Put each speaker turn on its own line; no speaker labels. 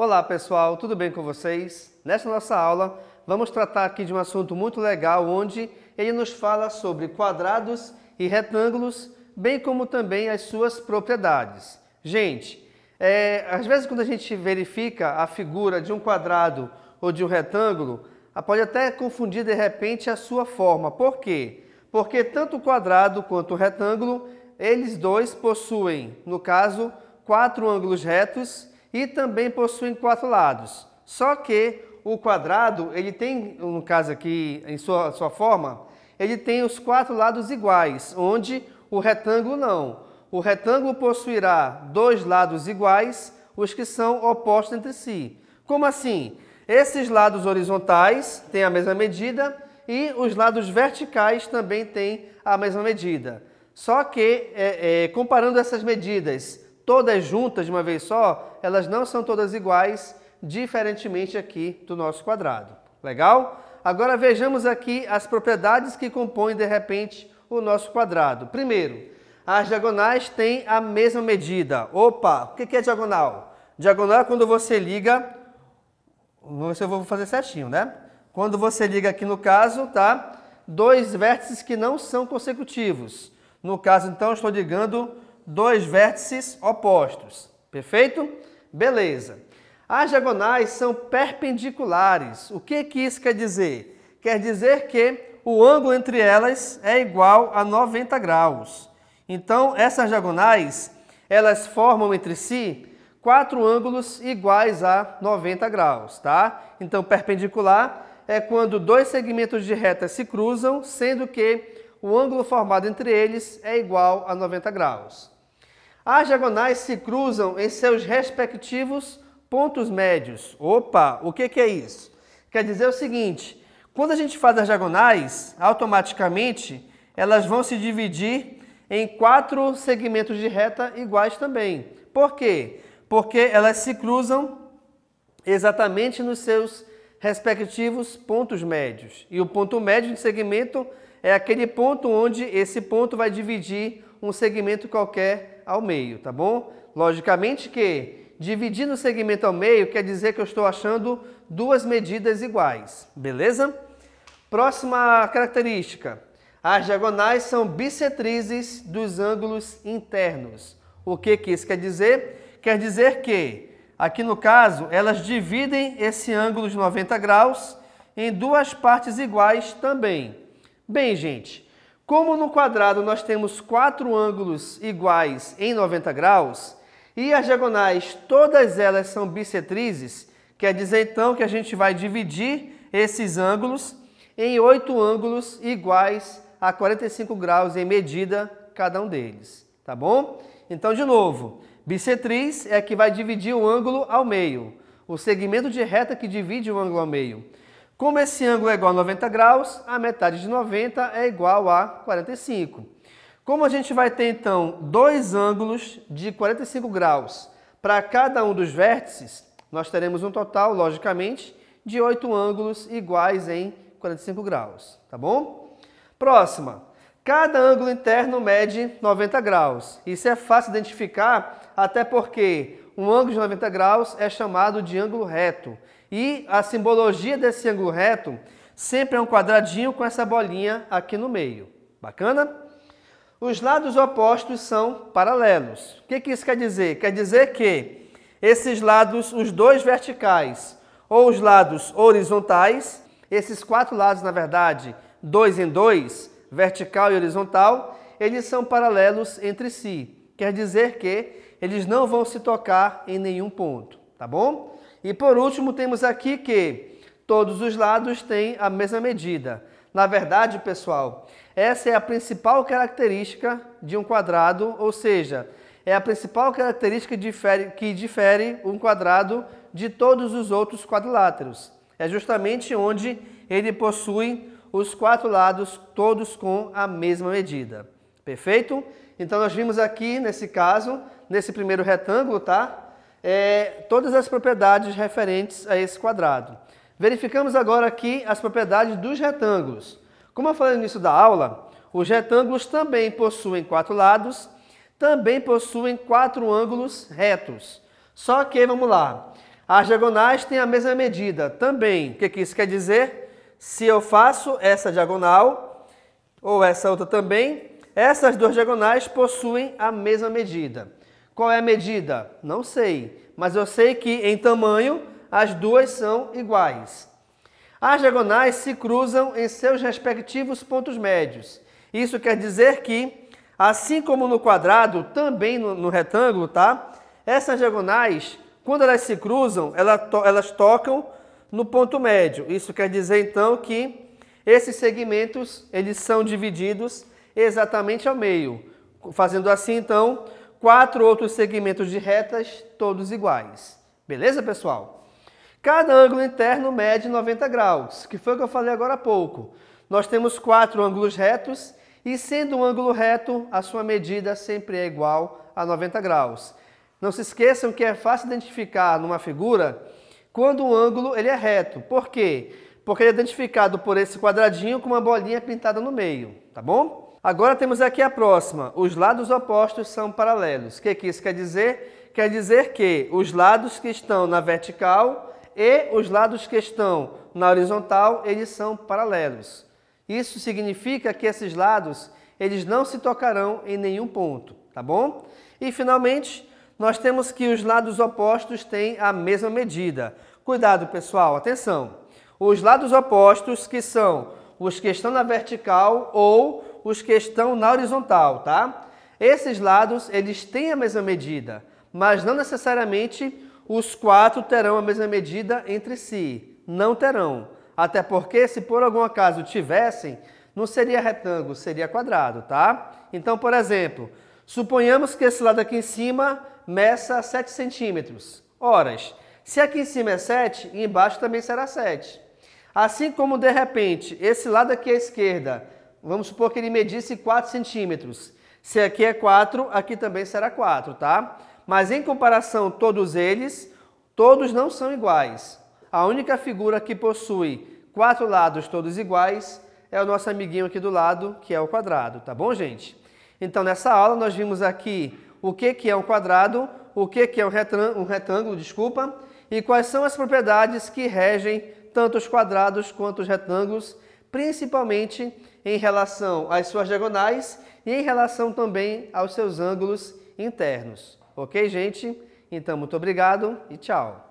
Olá pessoal, tudo bem com vocês? Nesta nossa aula vamos tratar aqui de um assunto muito legal onde ele nos fala sobre quadrados e retângulos, bem como também as suas propriedades. Gente, é, às vezes quando a gente verifica a figura de um quadrado ou de um retângulo, pode até confundir de repente a sua forma. Por quê? Porque tanto o quadrado quanto o retângulo, eles dois possuem, no caso, quatro ângulos retos e também possuem quatro lados. Só que o quadrado, ele tem, no caso aqui, em sua, sua forma, ele tem os quatro lados iguais, onde o retângulo não. O retângulo possuirá dois lados iguais, os que são opostos entre si. Como assim? Esses lados horizontais têm a mesma medida e os lados verticais também têm a mesma medida. Só que, é, é, comparando essas medidas todas juntas de uma vez só, elas não são todas iguais, diferentemente aqui do nosso quadrado. Legal? Agora vejamos aqui as propriedades que compõem, de repente, o nosso quadrado. Primeiro, as diagonais têm a mesma medida. Opa, o que é diagonal? Diagonal é quando você liga... não se eu vou fazer certinho, né? Quando você liga aqui no caso, tá? Dois vértices que não são consecutivos. No caso, então, estou ligando dois vértices opostos. Perfeito? Beleza. As diagonais são perpendiculares. O que, que isso quer dizer? Quer dizer que o ângulo entre elas é igual a 90 graus. Então, essas diagonais, elas formam entre si quatro ângulos iguais a 90 graus, tá? Então, perpendicular é quando dois segmentos de reta se cruzam, sendo que o ângulo formado entre eles é igual a 90 graus. As diagonais se cruzam em seus respectivos pontos médios. Opa, o que, que é isso? Quer dizer o seguinte, quando a gente faz as diagonais, automaticamente elas vão se dividir em quatro segmentos de reta iguais também. Por quê? Porque elas se cruzam exatamente nos seus respectivos pontos médios. E o ponto médio de segmento é aquele ponto onde esse ponto vai dividir um segmento qualquer ao meio, tá bom? Logicamente que dividindo o segmento ao meio quer dizer que eu estou achando duas medidas iguais, beleza? Próxima característica. As diagonais são bissetrizes dos ângulos internos. O que, que isso quer dizer? Quer dizer que, aqui no caso, elas dividem esse ângulo de 90 graus em duas partes iguais também. Bem, gente, como no quadrado nós temos quatro ângulos iguais em 90 graus e as diagonais, todas elas são bissetrizes, quer dizer então que a gente vai dividir esses ângulos em oito ângulos iguais a 45 graus em medida cada um deles, tá bom? Então, de novo, bissetriz é que vai dividir o ângulo ao meio, o segmento de reta que divide o ângulo ao meio. Como esse ângulo é igual a 90 graus, a metade de 90 é igual a 45. Como a gente vai ter, então, dois ângulos de 45 graus para cada um dos vértices, nós teremos um total, logicamente, de oito ângulos iguais em 45 graus, tá bom? Próxima. Cada ângulo interno mede 90 graus. Isso é fácil identificar, até porque um ângulo de 90 graus é chamado de ângulo reto. E a simbologia desse ângulo reto sempre é um quadradinho com essa bolinha aqui no meio. Bacana? Os lados opostos são paralelos. O que, que isso quer dizer? Quer dizer que esses lados, os dois verticais, ou os lados horizontais, esses quatro lados, na verdade, dois em dois, vertical e horizontal, eles são paralelos entre si. Quer dizer que eles não vão se tocar em nenhum ponto, tá bom? E por último, temos aqui que todos os lados têm a mesma medida. Na verdade, pessoal, essa é a principal característica de um quadrado, ou seja, é a principal característica difere, que difere um quadrado de todos os outros quadriláteros. É justamente onde ele possui os quatro lados todos com a mesma medida. Perfeito? Então, nós vimos aqui, nesse caso, nesse primeiro retângulo, tá? é, todas as propriedades referentes a esse quadrado. Verificamos agora aqui as propriedades dos retângulos. Como eu falei no início da aula, os retângulos também possuem quatro lados, também possuem quatro ângulos retos. Só que, vamos lá, as diagonais têm a mesma medida também. O que, que isso quer dizer? Se eu faço essa diagonal, ou essa outra também, essas duas diagonais possuem a mesma medida. Qual é a medida? Não sei, mas eu sei que em tamanho as duas são iguais. As diagonais se cruzam em seus respectivos pontos médios. Isso quer dizer que, assim como no quadrado, também no, no retângulo, tá? Essas diagonais, quando elas se cruzam, elas, to elas tocam no ponto médio. Isso quer dizer, então, que esses segmentos eles são divididos exatamente ao meio. Fazendo assim, então, quatro outros segmentos de retas, todos iguais. Beleza, pessoal? Cada ângulo interno mede 90 graus, que foi o que eu falei agora há pouco. Nós temos quatro ângulos retos e sendo um ângulo reto, a sua medida sempre é igual a 90 graus. Não se esqueçam que é fácil identificar numa figura quando o ângulo ele é reto. Por quê? Porque ele é identificado por esse quadradinho com uma bolinha pintada no meio, tá bom? Agora temos aqui a próxima. Os lados opostos são paralelos. O que, que isso quer dizer? Quer dizer que os lados que estão na vertical e os lados que estão na horizontal, eles são paralelos. Isso significa que esses lados, eles não se tocarão em nenhum ponto, tá bom? E finalmente, nós temos que os lados opostos têm a mesma medida. Cuidado, pessoal, atenção. Os lados opostos, que são os que estão na vertical ou os que estão na horizontal, tá? Esses lados, eles têm a mesma medida, mas não necessariamente os quatro terão a mesma medida entre si. Não terão. Até porque, se por algum acaso tivessem, não seria retângulo, seria quadrado, tá? Então, por exemplo, suponhamos que esse lado aqui em cima meça 7 centímetros. Horas, se aqui em cima é 7, embaixo também será 7. Assim como, de repente, esse lado aqui à esquerda Vamos supor que ele medisse 4 centímetros. Se aqui é 4, aqui também será 4, tá? Mas em comparação todos eles, todos não são iguais. A única figura que possui quatro lados todos iguais é o nosso amiguinho aqui do lado, que é o quadrado, tá bom, gente? Então, nessa aula, nós vimos aqui o que, que é um quadrado, o que, que é um, um retângulo, desculpa, e quais são as propriedades que regem tanto os quadrados quanto os retângulos, principalmente em relação às suas diagonais e em relação também aos seus ângulos internos. Ok, gente? Então, muito obrigado e tchau!